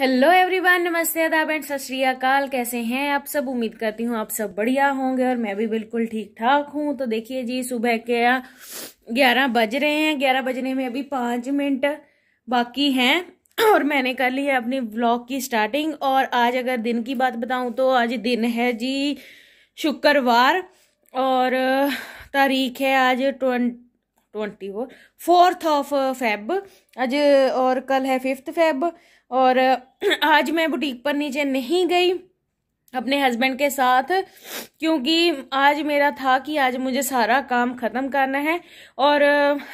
hello everyone नमस्ते आदाब and सत अकाल कैसे हैं आप सब उम्मीद करती हूँ आप सब बढ़िया होंगे और मैं भी बिल्कुल ठीक ठाक हूँ तो देखिए जी सुबह के ग्यारह बज रहे हैं ग्यारह बजने में अभी पाँच मिनट बाकी हैं और मैंने कर ली है अपने व्लॉग की स्टार्टिंग और आज अगर दिन की बात बताऊँ तो आज दिन है जी शुक्रवार और तारीख है आज twenty twenty four fourth of Feb आज और कल है फिफ्थ फैब और आज मैं बुटीक पर नीचे नहीं गई अपने हस्बैंड के साथ क्योंकि आज मेरा था कि आज मुझे सारा काम ख़त्म करना है और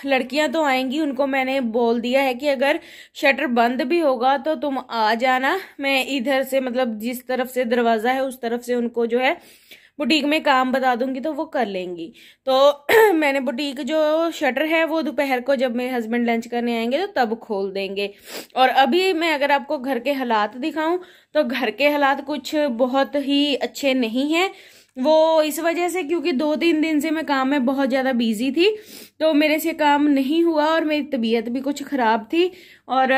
लड़कियां तो आएंगी उनको मैंने बोल दिया है कि अगर शटर बंद भी होगा तो तुम आ जाना मैं इधर से मतलब जिस तरफ से दरवाज़ा है उस तरफ से उनको जो है बुटीक में काम बता दूंगी तो वो कर लेंगी तो मैंने बुटीक जो शटर है वो दोपहर को जब मेरे हस्बैंड लंच करने आएंगे तो तब खोल देंगे और अभी मैं अगर आपको घर के हालात दिखाऊं तो घर के हालात कुछ बहुत ही अच्छे नहीं हैं वो इस वजह से क्योंकि दो तीन दिन से मैं काम में बहुत ज़्यादा बिजी थी तो मेरे से काम नहीं हुआ और मेरी तबीयत भी कुछ ख़राब थी और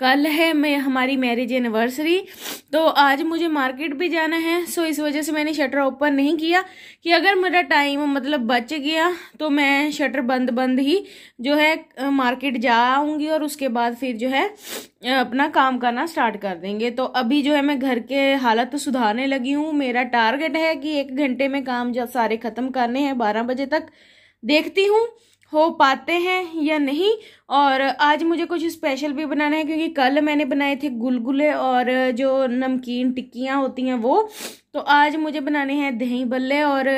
कल है मैं हमारी मैरिज एनिवर्सरी तो आज मुझे मार्केट भी जाना है सो इस वजह से मैंने शटर ओपन नहीं किया कि अगर मेरा टाइम मतलब बच गया तो मैं शटर बंद बंद ही जो है मार्केट जाऊंगी और उसके बाद फिर जो है अपना काम करना स्टार्ट कर देंगे तो अभी जो है मैं घर के हालत तो सुधारने लगी हूँ मेरा टारगेट है कि एक घंटे में काम जब सारे ख़त्म करने हैं बारह बजे तक देखती हूँ हो पाते हैं या नहीं और आज मुझे कुछ स्पेशल भी बनाना है क्योंकि कल मैंने बनाए थे गुलगुले और जो नमकीन टिक्कियाँ होती हैं वो तो आज मुझे बनाने हैं दही बल्ले और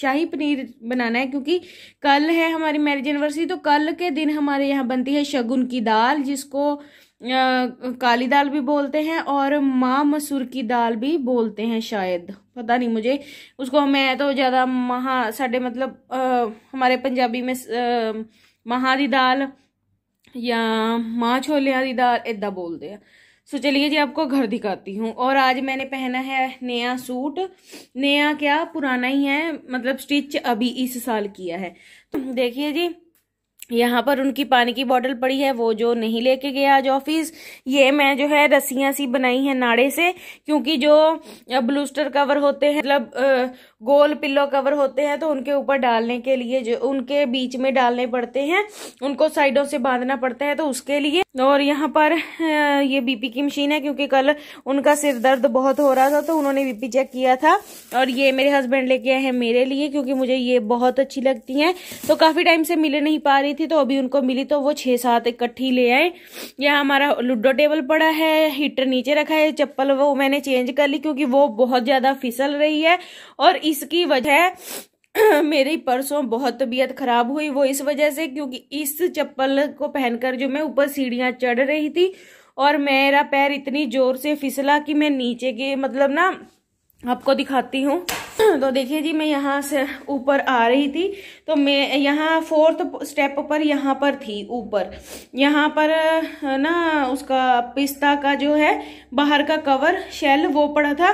शाही पनीर बनाना है क्योंकि कल है हमारी मैरिज एनिवर्सरी तो कल के दिन हमारे यहाँ बनती है शगुन की दाल जिसको काली दाल भी बोलते हैं और माँ मसूर की दाल भी बोलते हैं शायद पता नहीं मुझे उसको मैं तो ज़्यादा महा साढ़े मतलब आ, हमारे पंजाबी में महा दी दाल या माँ छोलिया दी दाल इदा बोलते हैं सो चलिए जी आपको घर दिखाती हूँ और आज मैंने पहना है नया सूट नया क्या पुराना ही है मतलब स्टिच अभी इस साल किया है तो देखिए जी यहाँ पर उनकी पानी की बॉटल पड़ी है वो जो नहीं लेके गया आज ऑफिस ये मैं जो है रस्सियां सी बनाई है नाड़े से क्योंकि जो ब्लूस्टर कवर होते हैं मतलब गोल पिल्लो कवर होते हैं तो उनके ऊपर डालने के लिए जो उनके बीच में डालने पड़ते हैं उनको साइडों से बांधना पड़ता है तो उसके लिए और यहाँ पर ये बीपी की मशीन है क्योंकि कल उनका सिर दर्द बहुत हो रहा था तो उन्होंने बीपी चेक किया था और ये मेरे हस्बैंड लेके आए हैं मेरे लिए क्योंकि मुझे ये बहुत अच्छी लगती हैं तो काफ़ी टाइम से मिले नहीं पा रही थी तो अभी उनको मिली तो वो छह सात इकट्ठी ले आए यहाँ हमारा लूडो टेबल पड़ा है हीटर नीचे रखा है चप्पल वो मैंने चेंज कर ली क्योंकि वो बहुत ज़्यादा फिसल रही है और इसकी वजह मेरी परसों बहुत तबीयत खराब हुई वो इस वजह से क्योंकि इस चप्पल को पहनकर जो मैं ऊपर सीढ़ियां चढ़ रही थी और मेरा पैर इतनी जोर से फिसला कि मैं नीचे के मतलब ना आपको दिखाती हूँ तो देखिए जी मैं यहाँ से ऊपर आ रही थी तो मैं यहाँ फोर्थ स्टेप पर यहाँ पर थी ऊपर यहाँ पर ना उसका पिस्ता का जो है बाहर का कवर शेल वो पड़ा था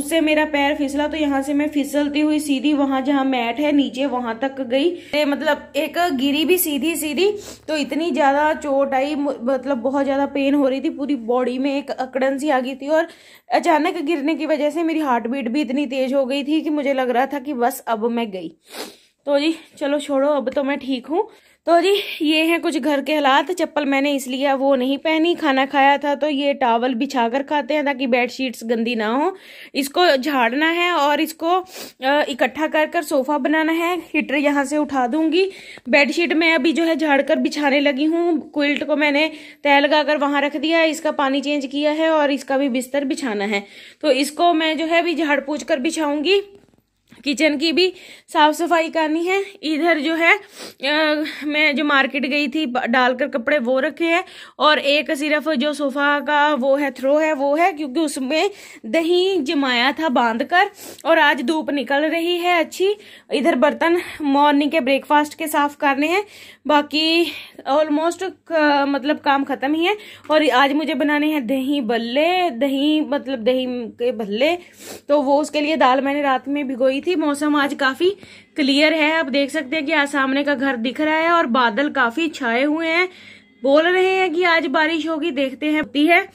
उससे मेरा पैर फिसला तो यहाँ से मैं फिसलती हुई सीधी वहाँ जहाँ मैट है नीचे वहाँ तक गई मतलब एक गिरी भी सीधी सीधी तो इतनी ज़्यादा चोट आई मतलब बहुत ज़्यादा पेन हो रही थी पूरी बॉडी में एक अकड़न सी आ गई थी और अचानक गिरने की वजह से मेरी हार्ट हार्टबीट बीट भी इतनी तेज हो गई थी कि मुझे लग रहा था कि बस अब मैं गई तो जी चलो छोड़ो अब तो मैं ठीक हूँ तो जी ये हैं कुछ घर के हालात चप्पल मैंने इसलिए वो नहीं पहनी खाना खाया था तो ये टावल बिछा कर खाते हैं ताकि बेड शीट्स गंदी ना हो इसको झाड़ना है और इसको इकट्ठा कर कर सोफ़ा बनाना है हीटर यहाँ से उठा दूंगी बेड शीट में अभी जो है झाड़ कर बिछाने लगी हूँ क्विल्ट को मैंने तय लगा कर वहाँ रख दिया है इसका पानी चेंज किया है और इसका भी बिस्तर बिछाना है तो इसको मैं जो है अभी झाड़ पूछ कर बिछाऊँगी किचन की भी साफ सफाई करनी है इधर जो है आ, मैं जो मार्केट गई थी डालकर कपड़े वो रखे हैं और एक सिर्फ जो सोफ़ा का वो है थ्रो है वो है क्योंकि उसमें दही जमाया था बांध कर और आज धूप निकल रही है अच्छी इधर बर्तन मॉर्निंग के ब्रेकफास्ट के साफ करने हैं बाकी ऑलमोस्ट मतलब काम ख़त्म ही है और आज मुझे बनाने हैं दही बल्ले दही मतलब दही के बल्ले तो वो उसके लिए दाल मैंने रात में भिगोई थी मौसम आज काफी क्लियर है आप देख सकते हैं कि आज सामने का घर दिख रहा है और बादल काफी छाए हुए हैं बोल रहे हैं कि आज बारिश होगी देखते हैं होती है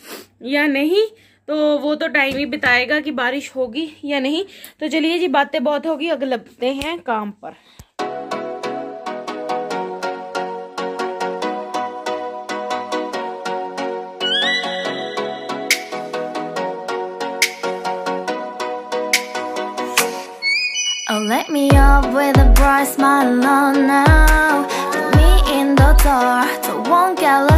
या नहीं तो वो तो टाइम ही बिताएगा कि बारिश होगी या नहीं तो चलिए जी बातें बहुत होगी अगले लगते हैं काम पर I smile on now Meet me in the dark, will not get lost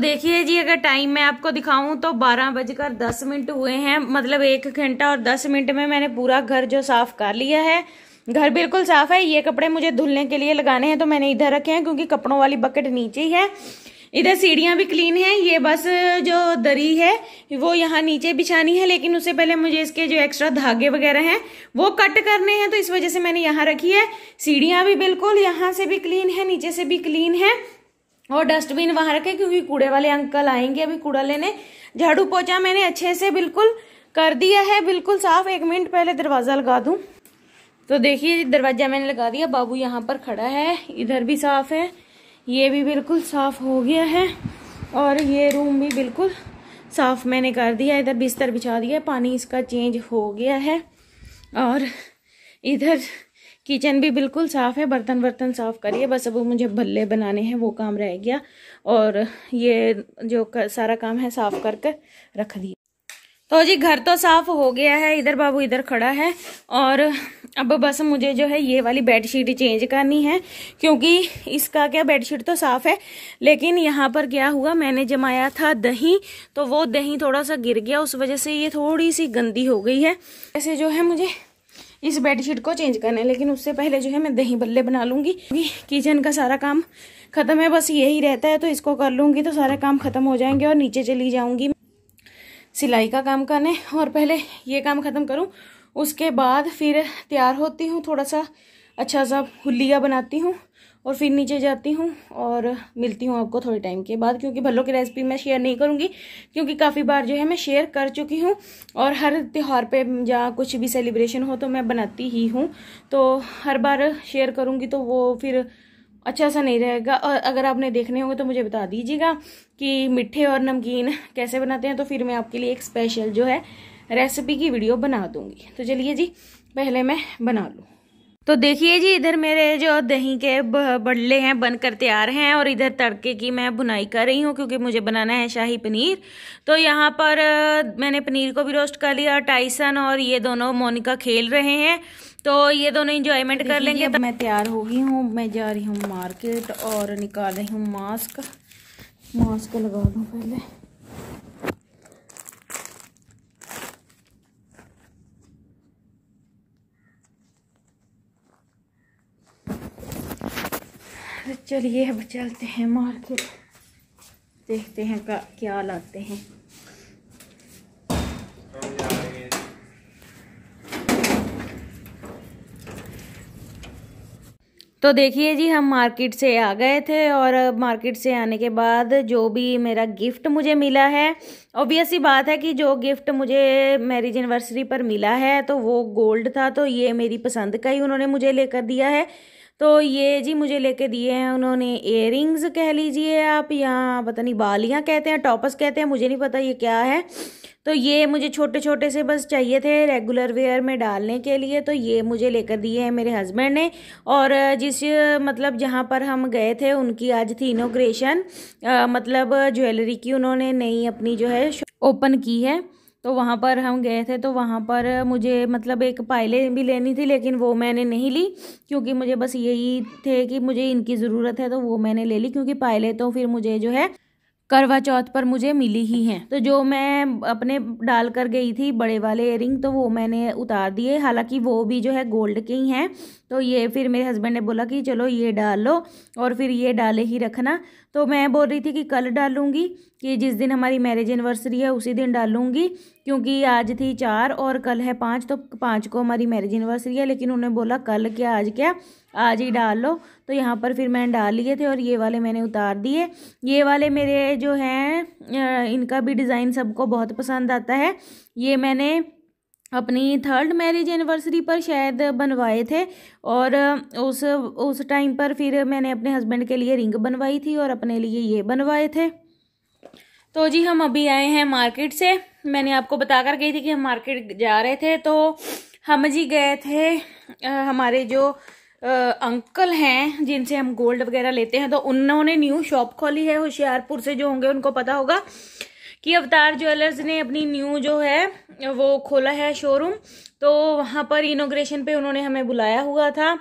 देखिए जी अगर टाइम मैं आपको दिखाऊं तो बारह बजकर दस मिनट हुए हैं मतलब एक घंटा और दस मिनट में मैंने पूरा घर जो साफ़ कर लिया है घर बिल्कुल साफ़ है ये कपड़े मुझे धुलने के लिए लगाने हैं तो मैंने इधर रखे हैं क्योंकि कपड़ों वाली बकेट नीचे ही है इधर सीढ़ियाँ भी क्लीन है ये बस जो दरी है वो यहाँ नीचे बिछानी है लेकिन उससे पहले मुझे इसके जो एक्स्ट्रा धागे वगैरह हैं वो कट करने हैं तो इस वजह से मैंने यहाँ रखी है सीढ़ियाँ भी बिल्कुल यहाँ से भी क्लीन है नीचे से भी क्लीन है और डस्टबिन वहां रखे क्योंकि कूड़े वाले अंकल आएंगे अभी कूड़ा लेने झाड़ू पोछा मैंने अच्छे से बिल्कुल कर दिया है बिल्कुल साफ एक मिनट पहले दरवाज़ा लगा दूँ तो देखिए दरवाज़ा मैंने लगा दिया बाबू यहाँ पर खड़ा है इधर भी साफ़ है ये भी बिल्कुल साफ़ हो गया है और ये रूम भी बिल्कुल साफ़ मैंने कर दिया इधर बिस्तर बिछा दिया पानी इसका चेंज हो गया है और इधर किचन भी बिल्कुल साफ़ है बर्तन वर्तन साफ़ करिए बस अब मुझे भल्ले बनाने हैं वो काम रह गया और ये जो कर, सारा काम है साफ़ कर कर रख दिए तो जी घर तो साफ़ हो गया है इधर बाबू इधर खड़ा है और अब बस मुझे जो है ये वाली बेडशीट चेंज करनी है क्योंकि इसका क्या बेडशीट तो साफ़ है लेकिन यहाँ पर क्या हुआ मैंने जमाया था दही तो वो दही थोड़ा सा गिर गया उस वजह से ये थोड़ी सी गंदी हो गई है ऐसे जो है मुझे इस बेडशीट को चेंज करने लेकिन उससे पहले जो है मैं दही बल्ले बना लूंगी क्योंकि किचन का सारा काम ख़त्म है बस यही रहता है तो इसको कर लूंगी तो सारे काम ख़त्म हो जाएंगे और नीचे चली जाऊंगी सिलाई का काम करने और पहले ये काम ख़त्म करूँ उसके बाद फिर तैयार होती हूँ थोड़ा सा अच्छा सा हुलिया बनाती हूँ और फिर नीचे जाती हूँ और मिलती हूँ आपको थोड़े टाइम के बाद क्योंकि भल्लों की रेसिपी मैं शेयर नहीं करूँगी क्योंकि काफ़ी बार जो है मैं शेयर कर चुकी हूँ और हर त्यौहार पे या कुछ भी सेलिब्रेशन हो तो मैं बनाती ही हूँ तो हर बार शेयर करूँगी तो वो फिर अच्छा सा नहीं रहेगा और अगर आपने देखने होंगे तो मुझे बता दीजिएगा कि मिठ्ठे और नमकीन कैसे बनाते हैं तो फिर मैं आपके लिए एक स्पेशल जो है रेसिपी की वीडियो बना दूँगी तो चलिए जी पहले मैं बना लूँ तो देखिए जी इधर मेरे जो दही के बडले हैं बनकर तैयार हैं और इधर तड़के की मैं बुनाई कर रही हूँ क्योंकि मुझे बनाना है शाही पनीर तो यहाँ पर मैंने पनीर को भी रोस्ट कर लिया टाइसन और ये दोनों मोनिका खेल रहे हैं तो ये दोनों इंजॉयमेंट कर लेंगे तो मैं तैयार हो गई हूँ मैं जा रही हूँ मार्केट और निकाल रही हूँ मास्क मास्क लगा दूँ पहले चलिए अब चलते हैं मार्केट देखते हैं का क्या लाते हैं तो देखिए जी हम मार्केट से आ गए थे और मार्केट से आने के बाद जो भी मेरा गिफ्ट मुझे मिला है ऑब्वियस ही बात है कि जो गिफ्ट मुझे मैरिज एनिवर्सरी पर मिला है तो वो गोल्ड था तो ये मेरी पसंद का ही उन्होंने मुझे लेकर दिया है तो ये जी मुझे लेके दिए हैं उन्होंने एयर कह लीजिए आप यहाँ पता नहीं बालियाँ कहते हैं टॉपस कहते हैं मुझे नहीं पता ये क्या है तो ये मुझे छोटे छोटे से बस चाहिए थे रेगुलर वेयर में डालने के लिए तो ये मुझे लेकर दिए हैं मेरे हस्बैंड ने और जिस मतलब जहाँ पर हम गए थे उनकी आज थी इनोग्रेशन मतलब ज्वेलरी की उन्होंने नई अपनी जो है ओपन की है तो वहाँ पर हम गए थे तो वहाँ पर मुझे मतलब एक पायलें भी लेनी थी लेकिन वो मैंने नहीं ली क्योंकि मुझे बस यही थे कि मुझे इनकी ज़रूरत है तो वो मैंने ले ली क्योंकि पायलें तो फिर मुझे जो है करवा चौथ पर मुझे मिली ही हैं तो जो मैं अपने डाल कर गई थी बड़े वाले एयरिंग तो वो मैंने उतार दिए हालांकि वो भी जो है गोल्ड के ही हैं तो ये फिर मेरे हस्बैंड ने बोला कि चलो ये डाल लो और फिर ये डाले ही रखना तो मैं बोल रही थी कि कल डालूँगी कि जिस दिन हमारी मैरिज एनिवर्सरी है उसी दिन डालूँगी क्योंकि आज थी चार और कल है पाँच तो पाँच को हमारी मैरिज एनिवर्सरी है लेकिन उन्होंने बोला कल क्या आज क्या आज ही डाल लो तो यहाँ पर फिर मैंने डाल लिए थे और ये वाले मैंने उतार दिए ये वाले मेरे जो हैं इनका भी डिज़ाइन सबको बहुत पसंद आता है ये मैंने अपनी थर्ड मैरिज एनिवर्सरी पर शायद बनवाए थे और उस उस टाइम पर फिर मैंने अपने हस्बैंड के लिए रिंग बनवाई थी और अपने लिए ये बनवाए थे तो जी हम अभी आए हैं मार्केट से मैंने आपको बता कर गई थी कि हम मार्केट जा रहे थे तो हम जी गए थे आ, हमारे जो आ, अंकल हैं जिनसे हम गोल्ड वगैरह लेते हैं तो उन्होंने न्यू शॉप खोली है होशियारपुर से जो होंगे उनको पता होगा कि अवतार ज्वेलर्स ने अपनी न्यू जो है वो खोला है शोरूम तो वहाँ पर इनोग्रेशन पे उन्होंने हमें बुलाया हुआ था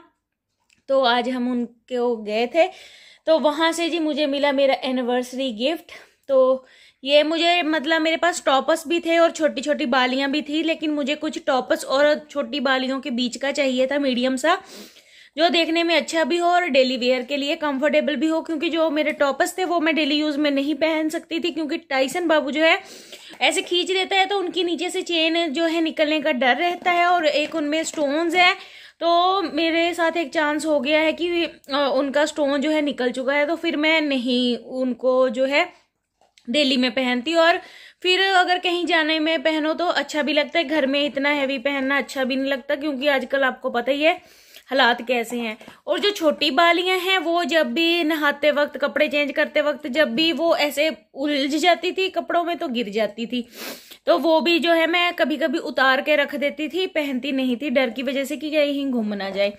तो आज हम उनके गए थे तो वहाँ से जी मुझे मिला मेरा एनिवर्सरी गिफ्ट तो ये मुझे मतलब मेरे पास टॉपस भी थे और छोटी छोटी बालियाँ भी थी लेकिन मुझे कुछ टॉपस और छोटी बालियों के बीच का चाहिए था मीडियम सा जो देखने में अच्छा भी हो और डेली वेयर के लिए कंफर्टेबल भी हो क्योंकि जो मेरे टॉपर्स थे वो मैं डेली यूज़ में नहीं पहन सकती थी क्योंकि टाइसन बाबू जो है ऐसे खींच देता है तो उनकी नीचे से चेन जो है निकलने का डर रहता है और एक उनमें स्टोन्स है तो मेरे साथ एक चांस हो गया है कि उनका स्टोन जो है निकल चुका है तो फिर मैं नहीं उनको जो है डेली में पहनती और फिर अगर कहीं जाने में पहनो तो अच्छा भी लगता है घर में इतना हैवी पहनना अच्छा भी नहीं लगता क्योंकि आजकल आपको पता ही है हालात कैसे हैं और जो छोटी बालियां हैं वो जब भी नहाते वक्त कपड़े चेंज करते वक्त जब भी वो ऐसे उलझ जाती थी कपड़ों में तो गिर जाती थी तो वो भी जो है मैं कभी कभी उतार के रख देती थी पहनती नहीं थी डर की वजह से कि कहीं घूम ना जाए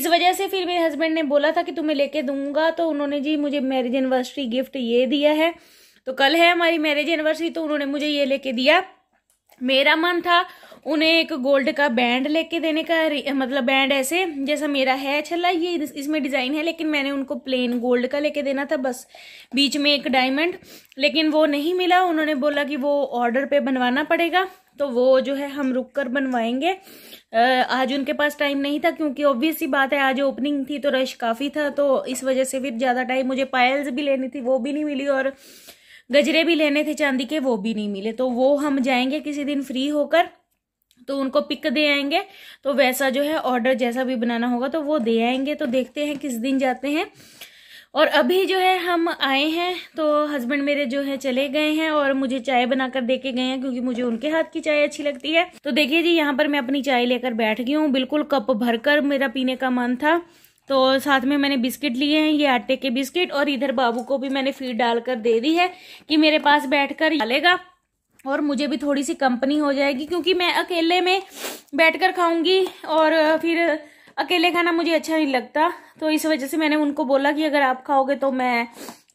इस वजह से फिर मेरे हस्बैंड ने बोला था कि तुम्हें लेके दूंगा तो उन्होंने जी मुझे मैरिज एनिवर्सरी गिफ्ट ये दिया है तो कल है हमारी मैरिज एनिवर्सरी तो उन्होंने मुझे ये लेके दिया मेरा मन था उन्हें एक गोल्ड का बैंड लेके देने का मतलब बैंड ऐसे जैसा मेरा है छला अच्छा, ये इसमें डिज़ाइन है लेकिन मैंने उनको प्लेन गोल्ड का लेके देना था बस बीच में एक डायमंड लेकिन वो नहीं मिला उन्होंने बोला कि वो ऑर्डर पे बनवाना पड़ेगा तो वो जो है हम रुक कर बनवाएंगे आज उनके पास टाइम नहीं था क्योंकि ऑब्वियस ही बात है आज ओपनिंग थी तो रश काफ़ी था तो इस वजह से फिर ज़्यादा टाइम मुझे पायल्स भी लेनी थी वो भी नहीं मिली और गजरे भी लेने थे चांदी के वो भी नहीं मिले तो वो हम जाएंगे किसी दिन फ्री होकर तो उनको पिक दे आएंगे तो वैसा जो है ऑर्डर जैसा भी बनाना होगा तो वो दे आएंगे तो देखते हैं किस दिन जाते हैं और अभी जो है हम आए हैं तो हस्बैंड मेरे जो है चले गए हैं और मुझे चाय बनाकर देके गए हैं क्योंकि मुझे उनके हाथ की चाय अच्छी लगती है तो देखिए जी यहाँ पर मैं अपनी चाय लेकर बैठ गई हूँ बिल्कुल कप भरकर मेरा पीने का मन था तो साथ में मैंने बिस्किट लिए हैं ये आटे के बिस्किट और इधर बाबू को भी मैंने फीड डालकर दे दी है कि मेरे पास बैठकर डालेगा और मुझे भी थोड़ी सी कंपनी हो जाएगी क्योंकि मैं अकेले में बैठकर खाऊंगी और फिर अकेले खाना मुझे अच्छा नहीं लगता तो इस वजह से मैंने उनको बोला कि अगर आप खाओगे तो मैं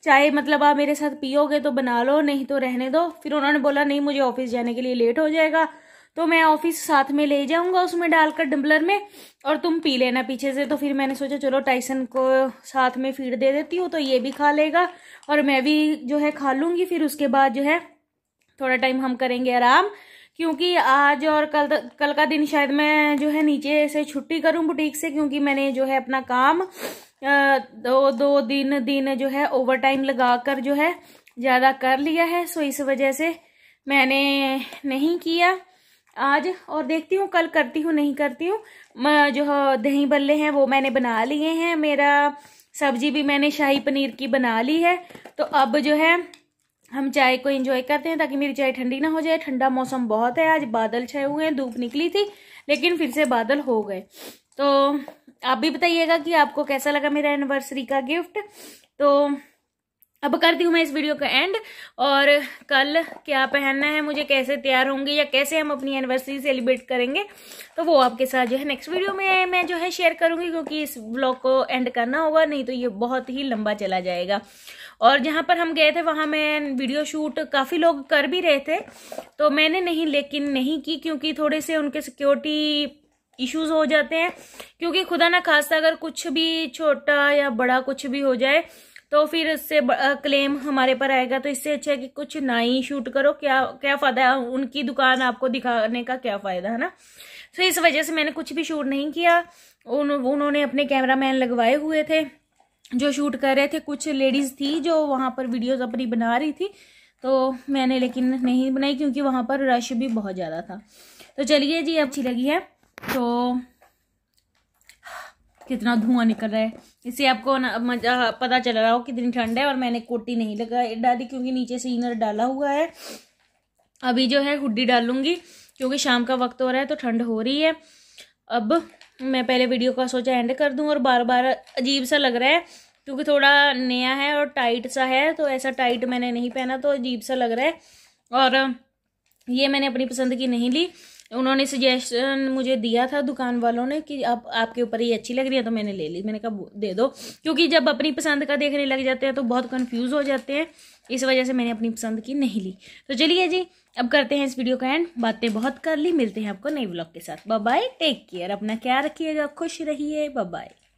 चाय मतलब आप मेरे साथ पियोगे तो बना लो नहीं तो रहने दो फिर उन्होंने बोला नहीं मुझे ऑफिस जाने के लिए लेट हो जाएगा तो मैं ऑफिस साथ में ले जाऊंगा उसमें डालकर डम्बलर में और तुम पी लेना पीछे से तो फिर मैंने सोचा चलो टाइसन को साथ में फीड दे देती हूँ तो ये भी खा लेगा और मैं भी जो है खा लूँगी फिर उसके बाद जो है थोड़ा टाइम हम करेंगे आराम क्योंकि आज और कल कल का दिन शायद मैं जो है नीचे से छुट्टी करूं बुटीक से क्योंकि मैंने जो है अपना काम दो दो दिन दिन जो है ओवर टाइम लगा कर जो है ज़्यादा कर लिया है सो इस वजह से मैंने नहीं किया आज और देखती हूँ कल करती हूँ नहीं करती हूँ जो दही बल्ले हैं वो मैंने बना लिए हैं मेरा सब्जी भी मैंने शाही पनीर की बना ली है तो अब जो है हम चाय को एंजॉय करते हैं ताकि मेरी चाय ठंडी ना हो जाए ठंडा मौसम बहुत है आज बादल छाए हुए हैं धूप निकली थी लेकिन फिर से बादल हो गए तो आप भी बताइएगा कि आपको कैसा लगा मेरा एनिवर्सरी का गिफ्ट तो अब करती हूँ मैं इस वीडियो का एंड और कल क्या पहनना है मुझे कैसे तैयार होंगे या कैसे हम अपनी एनिवर्सरी सेलिब्रेट करेंगे तो वो आपके साथ जो है नेक्स्ट वीडियो में मैं जो है शेयर करूँगी क्योंकि इस ब्लॉग को एंड करना होगा नहीं तो ये बहुत ही लंबा चला जाएगा और जहाँ पर हम गए थे वहाँ मैं वीडियो शूट काफ़ी लोग कर भी रहे थे तो मैंने नहीं लेकिन नहीं की क्योंकि थोड़े से उनके सिक्योरिटी इश्यूज हो जाते हैं क्योंकि खुदा ना खासा अगर कुछ भी छोटा या बड़ा कुछ भी हो जाए तो फिर उससे क्लेम हमारे पर आएगा तो इससे अच्छा है कि कुछ ना ही शूट करो क्या क्या फ़ायदा है उनकी दुकान आपको दिखाने का क्या फ़ायदा है ना तो इस वजह से मैंने कुछ भी शूट नहीं किया उन उन्होंने अपने कैमरा मैन लगवाए हुए थे जो शूट कर रहे थे कुछ लेडीज़ थी जो वहाँ पर वीडियोज़ अपनी बना रही थी तो मैंने लेकिन नहीं बनाई क्योंकि वहाँ पर रश भी बहुत ज़्यादा था तो चलिए जी अच्छी लगी है तो कितना धुआं निकल रहा है इससे आपको मजा पता चल रहा हो कितनी ठंड है और मैंने कोटी नहीं लगा डाली क्योंकि नीचे से इनर डाला हुआ है अभी जो है हुडी डालूंगी क्योंकि शाम का वक्त हो रहा है तो ठंड हो रही है अब मैं पहले वीडियो का सोचा एंड कर दूँ और बार बार अजीब सा लग रहा है क्योंकि थोड़ा नया है और टाइट सा है तो ऐसा टाइट मैंने नहीं पहना तो अजीब सा लग रहा है और ये मैंने अपनी पसंद की नहीं ली उन्होंने सजेशन मुझे दिया था दुकान वालों ने कि आप आपके ऊपर ये अच्छी लग रही है तो मैंने ले ली मैंने कहा दे दो क्योंकि जब अपनी पसंद का देखने लग जाते हैं तो बहुत कन्फ्यूज़ हो जाते हैं इस वजह से मैंने अपनी पसंद की नहीं ली तो चलिए जी अब करते हैं इस वीडियो का एंड बातें बहुत कर ली मिलते हैं आपको नई ब्लॉग के साथ बाय टेक केयर अपना क्या रखिएगा खुश रहिए बाय